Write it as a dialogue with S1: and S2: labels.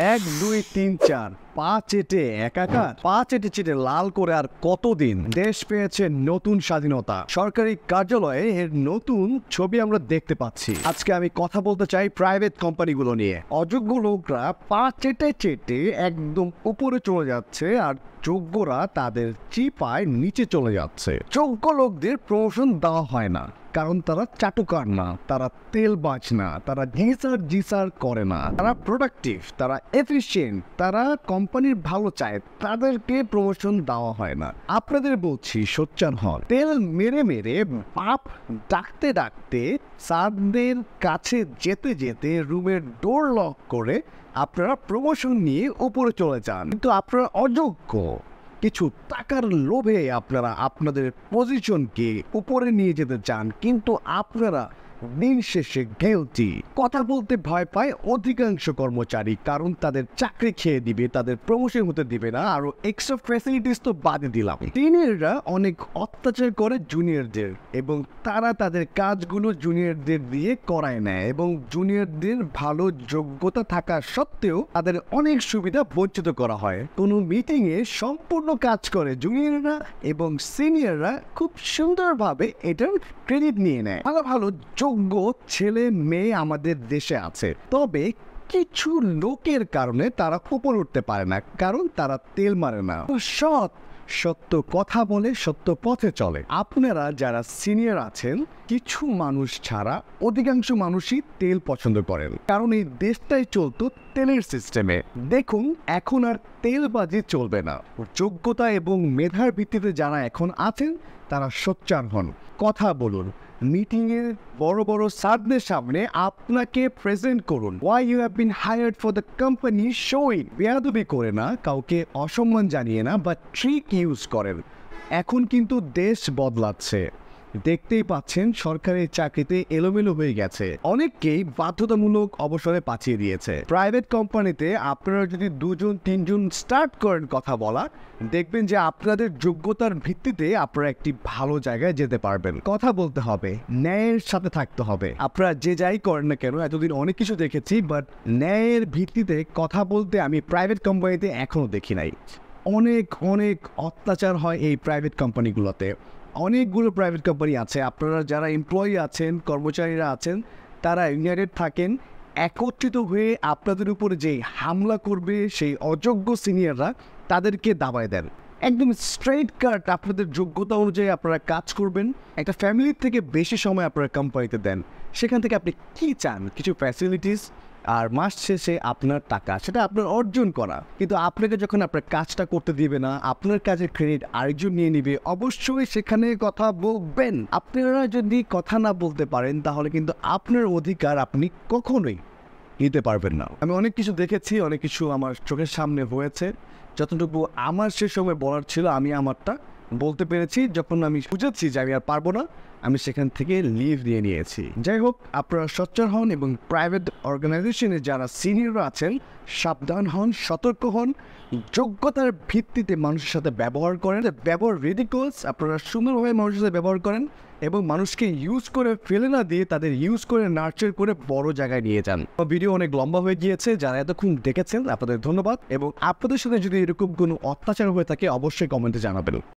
S1: एक दुई तीन चार পা চেটে একাকার পা চেটে চেটে লাল করে আর কতদিন দেশ পেয়েছে নতুন স্বাধীনতা সরকারি কার্যালয়ে এর নতুন ছবি আমরা দেখতে পাচ্ছি আজকে আমি কথা বলতে চাই প্রাইভেট কোম্পানিগুলো নিয়ে অযোগ্য লোকরা পা চেটে চেটে একদম উপরে চলে যাচ্ছে আর যোগ্যরা তাদের চিপায় নিচে চলে যাচ্ছে যোগ্য লোকদের প্রমোশন দেওয়া হয় না কারণ তারা চাটুকার না তারা তেল বাজ না তারা ঘেঁচার জিসার করে না তারা প্রোডাক্টিভ তারা এফিসিয়েন্ট তারা কম কোম্পানির ভালো চায় তাদেরকে প্রমোশন দেওয়া হয় না আপনাদের বলছি সোচ্চান হন তেল মেরে মেরে পাপ ডাকতে ডাকতে সাদদের কাছে যেতে যেতে রুমের ডোর লক করে আপনারা প্রমোশন নিয়ে উপরে চলে যান কিন্তু আপনারা অযোগ্য কিছু টাকার লোভে আপনারা আপনাদের পজিশনকে উপরে নিয়ে যেতে চান কিন্তু আপনারা নির্শেষে গেলটি কথা বলতে ভয় পায় অধিকাংশ কর্মচারী কারণ তাদের চাকরি খেয়ে দিবে তাদের প্রমোশন হতে দিবে না আরো এক্সট্রা ফ্যাসিলিটিস তো বাদে দিলাম সিনিয়ররা অনেক অত্যাচার করে জুনিয়রদের এবং তারা তাদের কাজগুলো জুনিয়রদের দিয়ে করায় নেয় এবং জুনিয়রদের ভালো যোগ্যতা থাকা সত্ত্বেও তাদের অনেক সুবিধা বঞ্চিত করা হয় কোনো মিটিংয়ে সম্পূর্ণ কাজ করে জুনিয়ররা এবং সিনিয়ররা খুব সুন্দরভাবে এটার ক্রেডিট নিয়ে নেয় ভালো ভালো যোগ যোগ্য ছেলে মেয়ে আমাদের দেশে আছে তবে কিছু লোকের কারণে তারা উপর উঠতে পারে না কারণ তারা তেল মারে না সৎ সত্য কথা বলে সত্য পথে চলে আপনারা যারা সিনিয়র আছেন কিছু মানুষ ছাড়া অধিকাংশ মানুষই তেল পছন্দ করেন কারণ এই দেশটাই চলতো তেলের সিস্টেমে দেখুন এখন আর তেলবাজি চলবে না যোগ্যতা এবং মেধার ভিত্তিতে যারা এখন আছেন তারা সোচ্চার হন কথা বলুন মিটিংয়ের বড় বড় সাদনের সামনে আপনাকে প্রেজেন্ট করুন why you have been hired for the company শোই বেয়াদবি করে না কাউকে অসম্মান জানিয়ে না বা ট্রিক ইউজ করেন এখন কিন্তু দেশ বদলাচ্ছে দেখতেই পাচ্ছেন সরকারের চাকরিতে এলোমেলো হয়ে গেছে অনেককেই বাধ্যতামূলক অবসরে পাঠিয়ে দিয়েছে প্রাইভেট কোম্পানিতে আপনারা যদি দুজন তিনজন স্টার্ট করেন কথা বলা দেখবেন যে আপনাদের যোগ্যতার ভিত্তিতে আপনারা একটি ভালো জায়গায় যেতে পারবেন কথা বলতে হবে ন্যায়ের সাথে থাকতে হবে আপনারা যে যাই করেন না কেন এতদিন অনেক কিছু দেখেছি বাট ন্যায়ের ভিত্তিতে কথা বলতে আমি প্রাইভেট কোম্পানিতে এখনও দেখি নাই অনেক অনেক অত্যাচার হয় এই প্রাইভেট কোম্পানিগুলোতে অনেকগুলো প্রাইভেট কোম্পানি আছে আপনারা যারা এমপ্লয়ি আছেন কর্মচারীরা আছেন তারা ইউনাইটেড থাকেন একত্রিত হয়ে আপনাদের উপরে যে হামলা করবে সেই অযোগ্য সিনিয়ররা তাদেরকে দাবায় দেন একদম স্ট্রেট কাট আপনাদের যোগ্যতা অনুযায়ী আপনারা কাজ করবেন একটা ফ্যামিলির থেকে বেশি সময় আপনারা কোম্পানিতে দেন সেখান থেকে আপনি কী চান কিছু ফ্যাসিলিটিস আর মাস শেষে আপনার টাকা সেটা আপনার অর্জন করা কিন্তু আপনাকে যখন আপনার কাজটা করতে দিবে না আপনার কাজের ক্রেডিট আরেকজন নিয়ে নিবে অবশ্যই সেখানে কথা বলবেন আপনারা যদি কথা না বলতে পারেন তাহলে কিন্তু আপনার অধিকার আপনি কখনোই নিতে পারবেন না আমি অনেক কিছু দেখেছি অনেক কিছু আমার চোখের সামনে হয়েছে যতটুকু আমার সে সময় বলার ছিল আমি আমারটা বলতে পেরেছি যখন আমি বুঝেছি যে আমি আর পারবো না আমি সেখান থেকে লিভ নিয়ে নিয়েছি যাই হোক আপনারা সচ্চর হন এবং প্রাইভেট অর্গানাইজেশনে যারা সিনিয়র আছেন সাবধান হন সতর্ক হন যোগ্যতার ভিত্তিতে মানুষের সাথে ব্যবহার করেন ব্যবহার রেডিকলস আপনারা সুন্দরভাবে মানুষের সাথে ব্যবহার করেন এবং মানুষকে ইউজ করে ফেলে না দিয়ে তাদের ইউজ করে নার্চার করে বড় জায়গায় নিয়ে যান ভিডিও অনেক লম্বা হয়ে গিয়েছে যারা এতক্ষণ দেখেছেন আপনাদের ধন্যবাদ এবং আপনাদের সাথে যদি এরকম কোনো অত্যাচার হয়ে থাকে অবশ্যই কমেন্টে জানাবেন